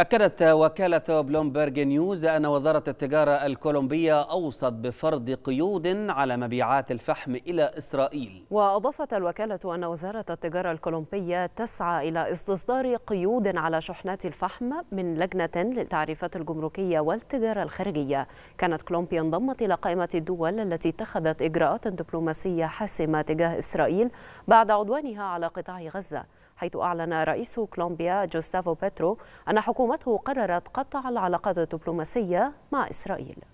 أكدت وكالة بلومبرج نيوز أن وزارة التجارة الكولومبية أوصت بفرض قيود على مبيعات الفحم إلى إسرائيل وأضافت الوكالة أن وزارة التجارة الكولومبية تسعى إلى استصدار قيود على شحنات الفحم من لجنة للتعريفات الجمركية والتجارة الخارجية كانت كولومبيا انضمت إلى قائمة الدول التي اتخذت إجراءات دبلوماسية حاسمة تجاه إسرائيل بعد عدوانها على قطاع غزة حيث أعلن رئيس كولومبيا جوستافو بيترو أن حكومة حكومته قررت قطع العلاقات الدبلوماسية مع إسرائيل